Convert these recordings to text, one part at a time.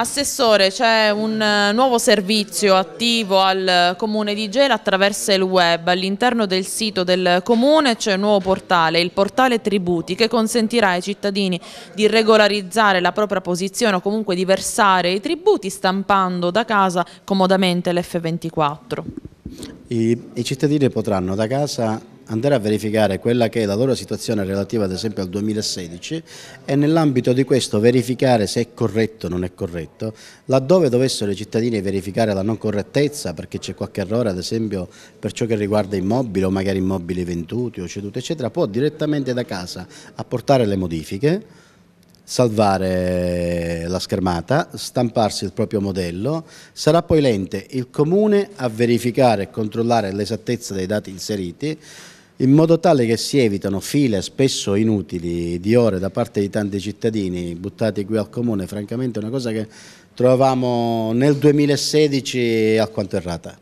Assessore, c'è un eh, nuovo servizio attivo al eh, Comune di Gela attraverso il web. All'interno del sito del Comune c'è un nuovo portale, il portale Tributi, che consentirà ai cittadini di regolarizzare la propria posizione o comunque di versare i tributi stampando da casa comodamente l'F24. I, I cittadini potranno da casa andare a verificare quella che è la loro situazione relativa ad esempio al 2016 e nell'ambito di questo verificare se è corretto o non è corretto, laddove dovessero i cittadini verificare la non correttezza perché c'è qualche errore ad esempio per ciò che riguarda immobili o magari immobili venduti o ceduti eccetera, può direttamente da casa apportare le modifiche salvare la schermata, stamparsi il proprio modello, sarà poi l'ente, il comune a verificare e controllare l'esattezza dei dati inseriti, in modo tale che si evitano file spesso inutili di ore da parte di tanti cittadini buttati qui al comune, francamente è una cosa che trovavamo nel 2016 alquanto errata.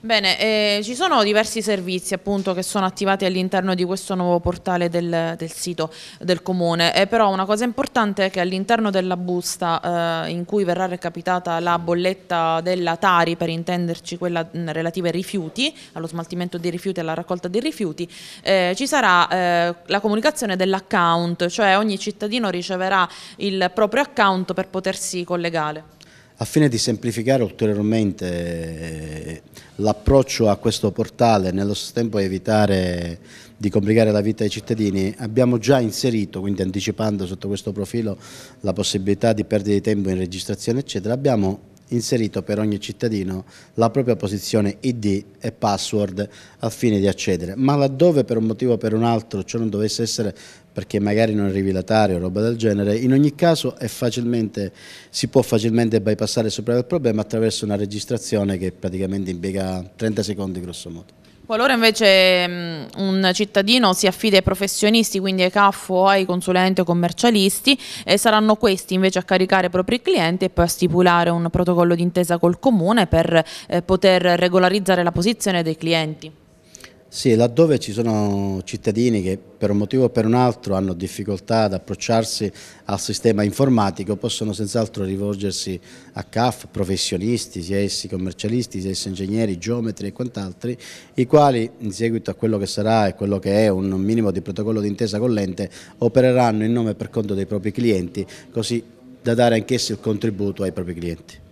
Bene, eh, ci sono diversi servizi appunto che sono attivati all'interno di questo nuovo portale del, del sito del comune, eh, però una cosa importante è che all'interno della busta eh, in cui verrà recapitata la bolletta della Tari, per intenderci quella relativa ai rifiuti, allo smaltimento dei rifiuti e alla raccolta dei rifiuti, eh, ci sarà eh, la comunicazione dell'account, cioè ogni cittadino riceverà il proprio account per potersi collegare. A fine di semplificare ulteriormente eh, l'approccio a questo portale, nello stesso tempo evitare di complicare la vita ai cittadini, abbiamo già inserito, quindi anticipando sotto questo profilo la possibilità di perdere tempo in registrazione eccetera, abbiamo inserito per ogni cittadino la propria posizione ID e password al fine di accedere, ma laddove per un motivo o per un altro ciò non dovesse essere perché magari non arrivi la o roba del genere, in ogni caso si può facilmente bypassare e il problema attraverso una registrazione che praticamente impiega 30 secondi grosso modo. Qualora invece mh, un cittadino si affida ai professionisti, quindi ai CAF o ai consulenti o commercialisti, e eh, saranno questi invece a caricare i propri clienti e poi a stipulare un protocollo d'intesa col comune per eh, poter regolarizzare la posizione dei clienti. Sì, laddove ci sono cittadini che per un motivo o per un altro hanno difficoltà ad approcciarsi al sistema informatico possono senz'altro rivolgersi a CAF, professionisti, sia essi commercialisti, sia essi ingegneri, geometri e quant'altri i quali in seguito a quello che sarà e quello che è un minimo di protocollo d'intesa con l'ente opereranno in nome e per conto dei propri clienti così da dare anch'essi il contributo ai propri clienti.